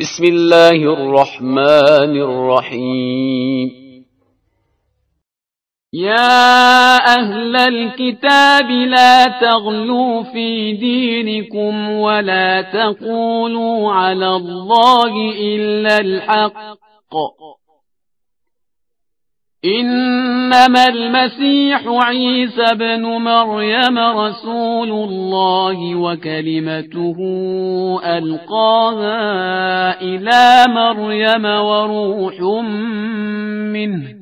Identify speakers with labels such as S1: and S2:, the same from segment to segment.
S1: بسم الله الرحمن الرحيم يا أهل الكتاب لا تغلوا في دينكم ولا تقولوا على الله إلا الحق إنما المسيح عيسى بن مريم رسول الله وكلمته ألقاها إلى مريم وروح منه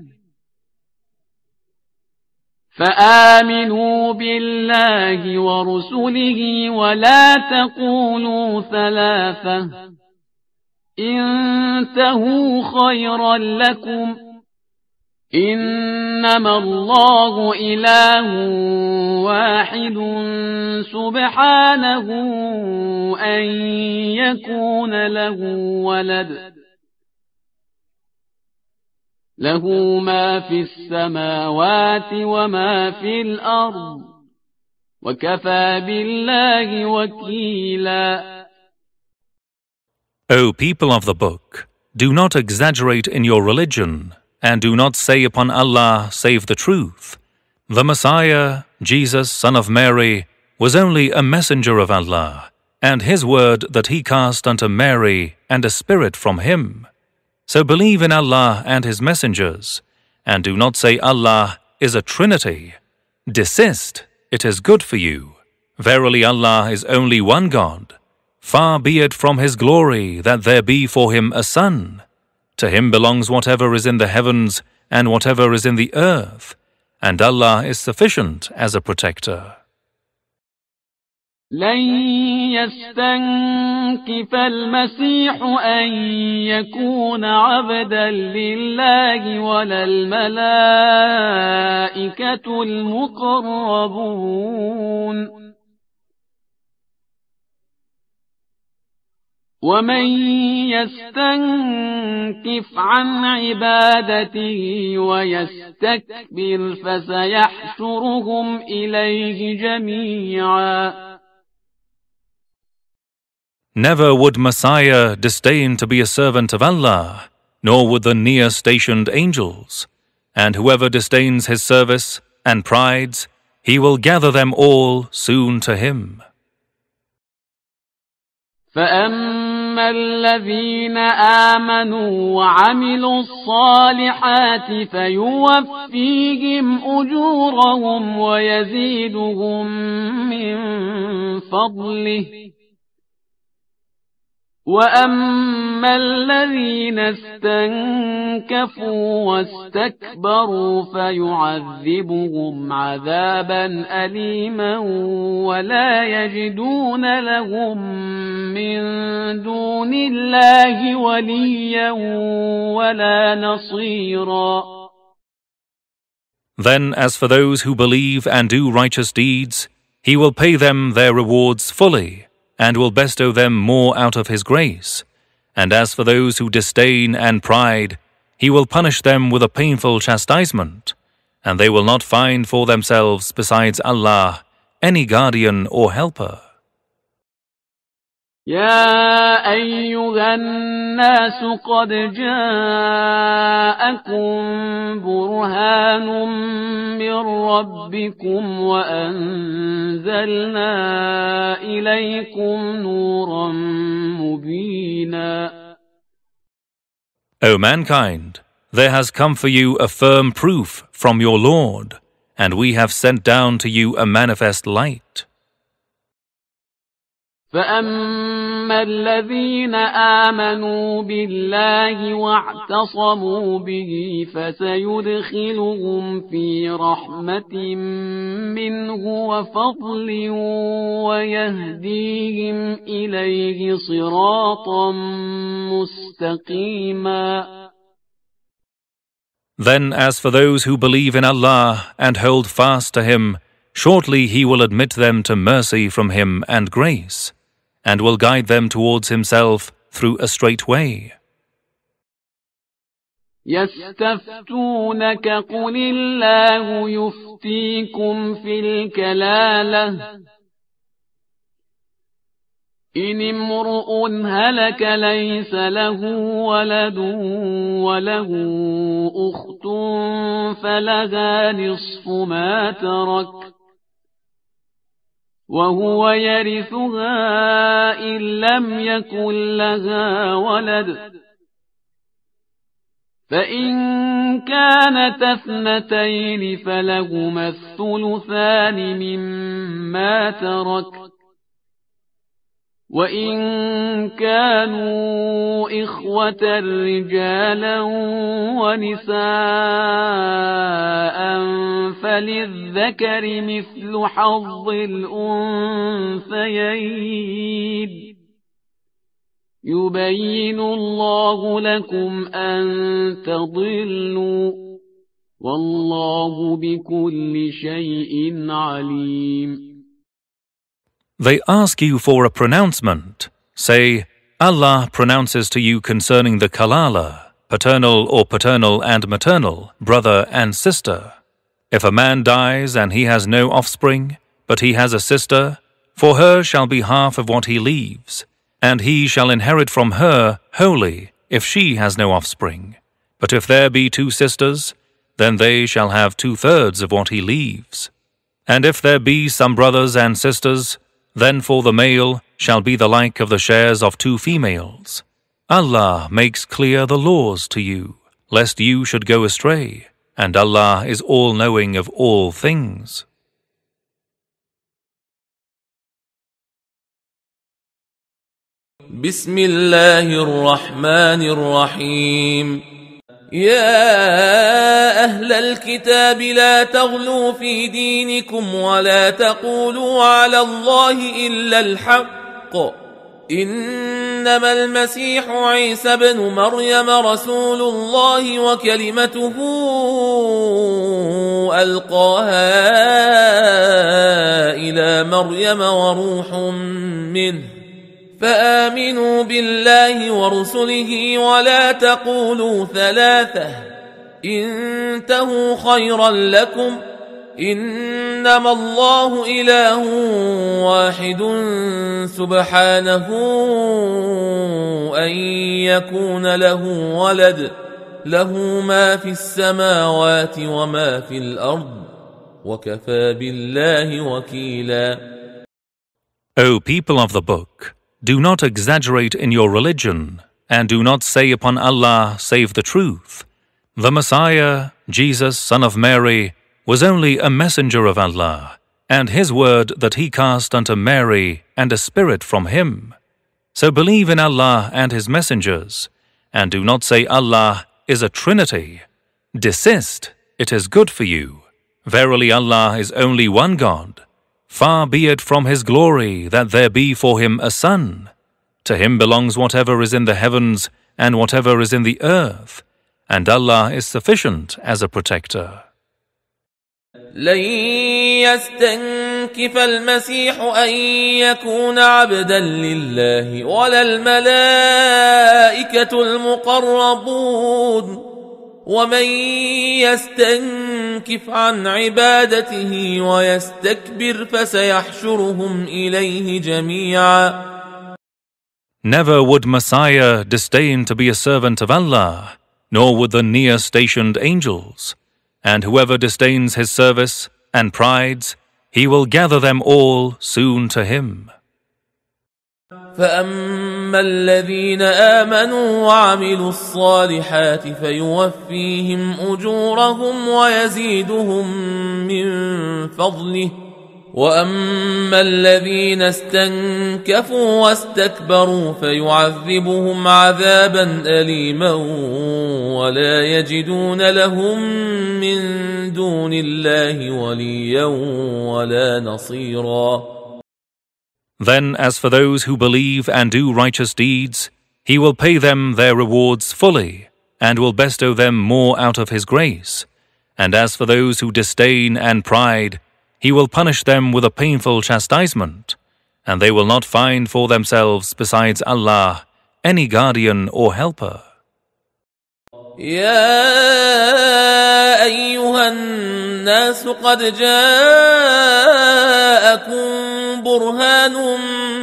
S1: فآمنوا بالله ورسله ولا تقولوا ثلاثة انتهوا خيرا لكم إنما الله إله واحد سبحانه أن يكون له ولد له ما في السماوات وما في الأرض وكفى بالله وكيلا
S2: O people of the book, do not exaggerate in your religion and do not say upon Allah save the truth. The Messiah, Jesus, son of Mary, was only a messenger of Allah, and his word that he cast unto Mary, and a spirit from him. So believe in Allah and his messengers, and do not say Allah is a trinity. Desist, it is good for you. Verily Allah is only one God. Far be it from his glory that there be for him a son. To him belongs whatever is in the heavens and whatever is in the earth, and Allah is sufficient as a protector.
S1: لن يستنكف المسيح أن يكون عبدا لله ولا الملائكة المقربون ومن يستنكف عن عبادته ويستكبر فسيحشرهم إليه جميعا
S2: Never would Messiah disdain to be a servant of Allah, nor would the near stationed angels. And whoever disdains his service and prides, he will gather them all soon to him.
S1: فأما الذين آمنوا وعملوا الصالحات فيوفيهم أجورهم ويزيدهم من فضله وأما الذين استنكفوا واستكبروا فيعذبهم عذابا أليما ولا يجدون لهم من دون الله وليا ولا نصيرا
S2: Then as for those who believe and do righteous deeds, he will pay them their rewards fully. and will bestow them more out of his grace. And as for those who disdain and pride, he will punish them with a painful chastisement, and they will not find for themselves, besides Allah, any guardian or helper.
S1: يا أيها الناس قد جاءكم برهان من ربكم وأنزلنا إليكم نورا مبينا
S2: O mankind, there has come for you a firm proof from your Lord, and we have sent down to you a manifest light.
S1: فأما الذين آمنوا بالله واعتصموا به فسيدخلهم في رحمة منه وفضل ويهديهم إليه صراطا مستقيما
S2: Then as for those who believe in Allah and hold fast to Him, shortly He will admit them to mercy from Him and grace. and will guide them towards Himself through a straight way.
S1: يستفتونك قل الله يفتيكم في الكلاله إن امرؤ هلك ليس له ولد وله أخت فلها نصف ما ترك وهو يرثها إن لم يكن لها ولد فإن كانت اثنتين فلهما الثلثان مما ترك وإن كانوا إخوة رجالا ونساء فللذكر مثل حظ الأنثيين يبين الله لكم أن تضلوا والله بكل شيء عليم
S2: They ask you for a pronouncement. Say, Allah pronounces to you concerning the kalala, paternal or paternal and maternal, brother and sister. If a man dies and he has no offspring, but he has a sister, for her shall be half of what he leaves, and he shall inherit from her wholly, if she has no offspring. But if there be two sisters, then they shall have two thirds of what he leaves. And if there be some brothers and sisters, then for the male shall be the like of the shares of two females. Allah makes clear the laws to you, lest you should go astray, and Allah is all knowing of all things. بسم الله
S3: الرحمن يا اهل الكتاب لا تغلوا في دينكم ولا تقولوا على الله الا الحق انما المسيح عيسى بن مريم رسول الله وكلمته القاها الى مريم وروح منه فامنوا بالله ورسله ولا تقولوا ثلاثه انتهوا خيرا لكم انما الله اله واحد سبحانه ان يكون له ولد له ما في السماوات وما في الارض وكفى بالله وكيلا
S2: O people of the book Do not exaggerate in your religion, and do not say upon Allah save the truth. The Messiah, Jesus, son of Mary, was only a messenger of Allah, and his word that he cast unto Mary, and a spirit from him. So believe in Allah and his messengers, and do not say Allah is a trinity. Desist, it is good for you. Verily Allah is only one God. Far be it from his glory that there be for him a son. To him belongs whatever is in the heavens and whatever is in the earth, and Allah is sufficient as a protector.
S3: لن يستنكف المسيح أن يكون عبدا لله ولا الملائكة المقربون ومن يستنكف عن عبادته ويستكبر فسيحشرهم اليه جميعا
S2: Never would Messiah disdain to be a servant of Allah, nor would the near stationed angels. And whoever disdains his service and prides, he will gather them all soon to him.
S3: فاما الذين امنوا وعملوا الصالحات فيوفيهم اجورهم ويزيدهم من فضله واما الذين استنكفوا واستكبروا فيعذبهم عذابا اليما ولا يجدون لهم من دون الله وليا ولا نصيرا
S2: Then, as for those who believe and do righteous deeds, he will pay them their rewards fully, and will bestow them more out of his grace. And as for those who disdain and pride, he will punish them with a painful chastisement, and they will not find for themselves, besides Allah, any guardian or helper.
S3: يا أيها الناس قد جاءكم برهان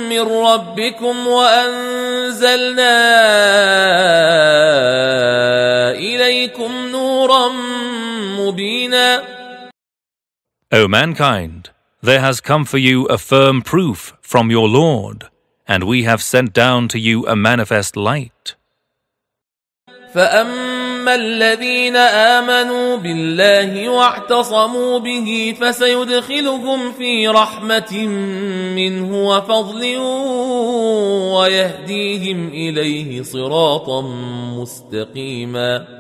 S3: من ربكم وأنزلنا إليكم نورا مبينا
S2: O mankind, there has come for you a firm proof from your Lord, and we have sent down to you a manifest light.
S3: فأما اما الذين امنوا بالله واعتصموا به فسيدخلهم في منه وفضل ويهديهم اليه صراطا مستقيما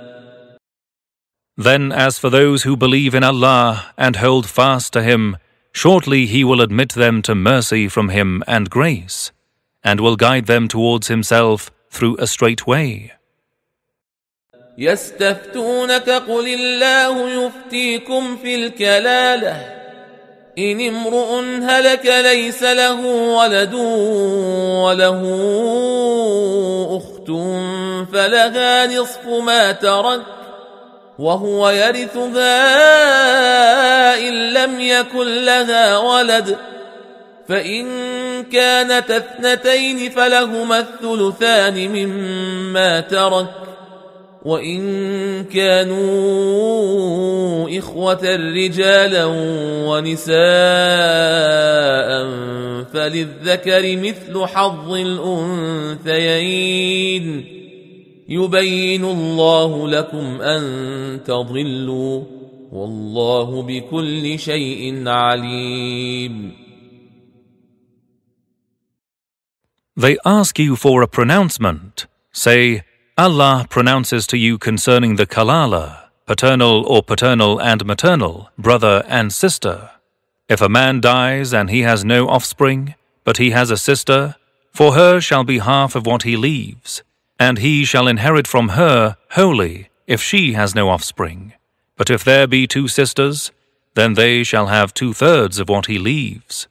S2: Then as for those who believe in Allah and hold fast to him shortly he will admit them to mercy from him and grace and will guide them towards himself through a straight way
S3: يستفتونك قل الله يفتيكم في الكلاله ان امرؤ هلك ليس له ولد وله اخت فلها نصف ما ترك وهو يرثها ان لم يكن لها ولد فان كانت اثنتين فلهما الثلثان مما ترك وان كانوا اخوه رجالا ونساء فللذكر مثل حظ الانثيين يبين الله لكم ان تضلوا والله بكل شيء عليم
S2: They ask you for a pronouncement. Say, Allah pronounces to you concerning the kalala, paternal or paternal and maternal, brother and sister. If a man dies and he has no offspring, but he has a sister, for her shall be half of what he leaves, and he shall inherit from her wholly, if she has no offspring. But if there be two sisters, then they shall have two thirds of what he leaves.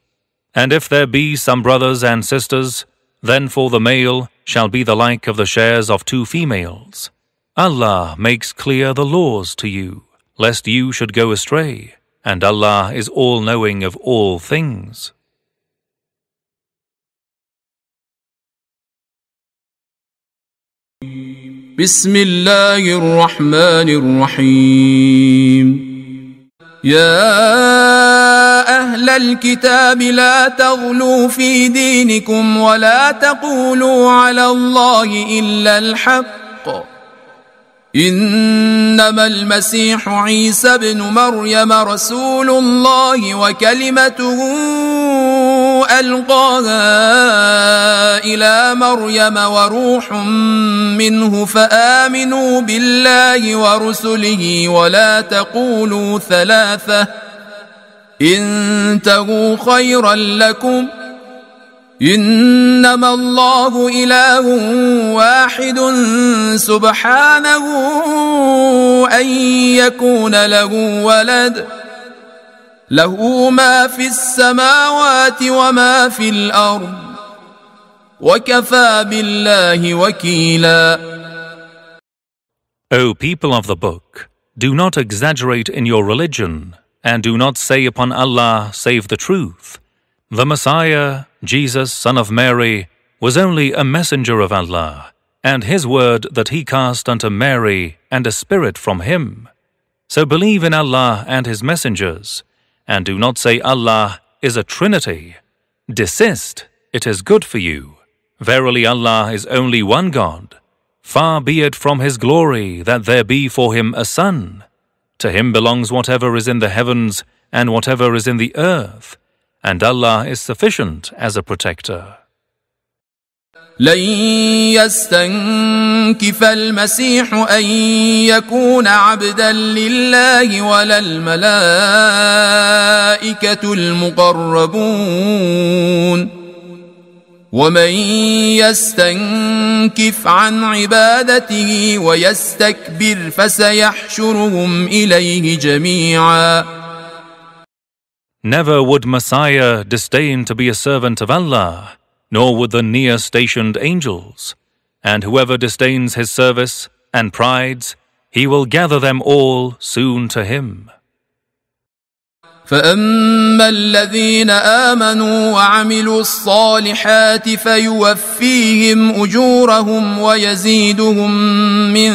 S2: And if there be some brothers and sisters, then for the male shall be the like of the shares of two females. Allah makes clear the laws to you, lest you should go astray, and Allah is all knowing of all things.
S4: بسم الله الرحمن يا اهل الكتاب لا تغلوا في دينكم ولا تقولوا على الله الا الحق انما المسيح عيسى ابن مريم رسول الله وكلمته القاها الى مريم وروح منه فامنوا بالله ورسله ولا تقولوا ثلاثه انتهوا خيرا لكم انما الله اله واحد سبحانه ان يكون له ولد له ما في السماوات وما في الارض وكفى بالله وكيلا
S2: O people of the book, do not exaggerate in your religion, and do not say upon Allah save the truth. The Messiah, Jesus, son of Mary, was only a messenger of Allah, and his word that he cast unto Mary, and a spirit from him. So believe in Allah and his messengers, and do not say Allah is a Trinity. Desist, it is good for you. Verily Allah is only one God. Far be it from His glory that there be for Him a son. To Him belongs whatever is in the heavens and whatever is in the earth, and Allah is sufficient as a protector. لن يستنكف
S4: المسيح ان يكون عبدا لله ولا الملائكه المقربون ومن يستنكف عن عبادته ويستكبر فسيحشرهم اليه
S2: جميعا Never would Messiah disdain to be a servant of Allah. nor would the near stationed angels. And whoever disdains his service and prides, he will gather them all soon to him. فاما الذين امنوا وعملوا
S4: الصالحات فيوفيهم اجورهم ويزيدهم من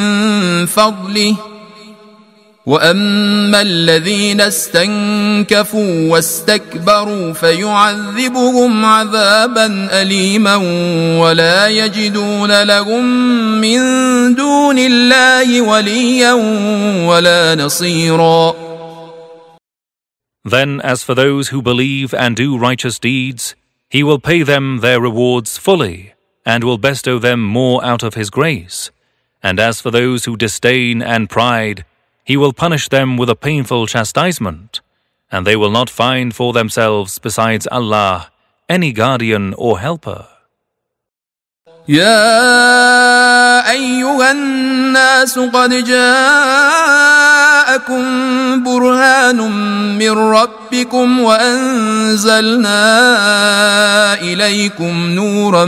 S4: فضله واما الذين استنكفوا واستكبروا فيعذبهم عذابا اليما ولا يجدون لهم من دون الله وليا ولا نصيرا
S2: Then as for those who believe and do righteous deeds, he will pay them their rewards fully and will bestow them more out of his grace. And as for those who disdain and pride, he will punish them with a painful chastisement, and they will not find for themselves, besides Allah, any guardian or helper.
S4: يا ايها الناس قد جاءكم برهان من ربكم وانزلنا اليكم نورا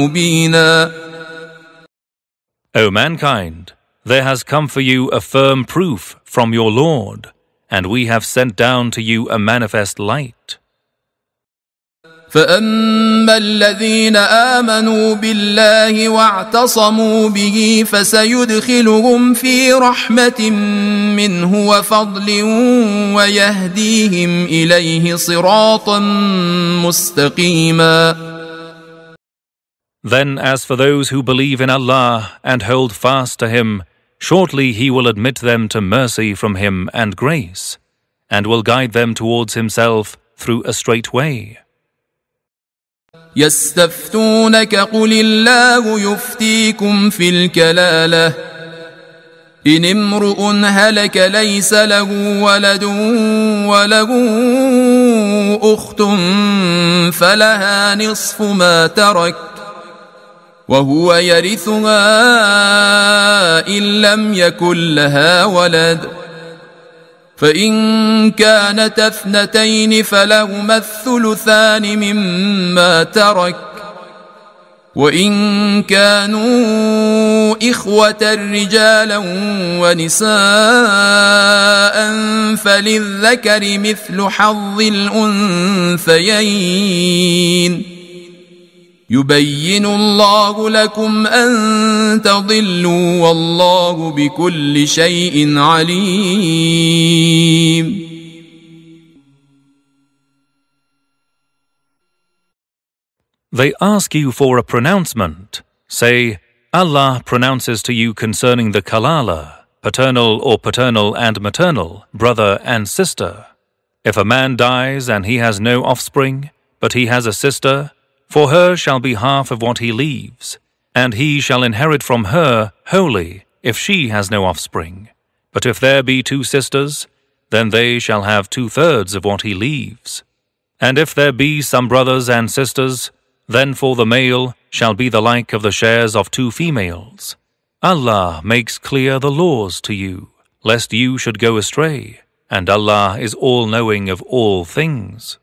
S4: مبينا
S2: O mankind there has come for you a firm proof from your Lord, and we have sent down to you a manifest light.
S4: فاما
S2: الذين امنوا بالله واعتصموا
S4: به فسيدخلهم في منه وفضل
S2: ويهديهم اليه صراطا مستقيما Then as for those who believe in Allah and hold fast to him Shortly he will admit them to mercy from him and grace, and will guide them towards himself through a straight way. يستفتونك قل الله يفتيكم في
S4: الْكَلَالَةِ ان امرؤ هلك ليس له ولد وله اخت فلها نصف ما ترك وهو يرثها ان لم يكن لها ولد فان كانت اثنتين فلهما الثلثان مما ترك وان كانوا اخوه رجالا ونساء فللذكر مثل حظ الانثيين يبين الله لكم ان تضلوا والله بكل شيء عليم
S2: They ask you for a pronouncement. Say, Allah pronounces to you concerning the kalala, paternal or paternal and maternal, brother and sister. If a man dies and he has no offspring, but he has a sister, for her shall be half of what he leaves, and he shall inherit from her wholly, if she has no offspring. But if there be two sisters, then they shall have two thirds of what he leaves. And if there be some brothers and sisters, then for the male shall be the like of the shares of two females. Allah makes clear the laws to you, lest you should go astray, and Allah is all knowing of all things.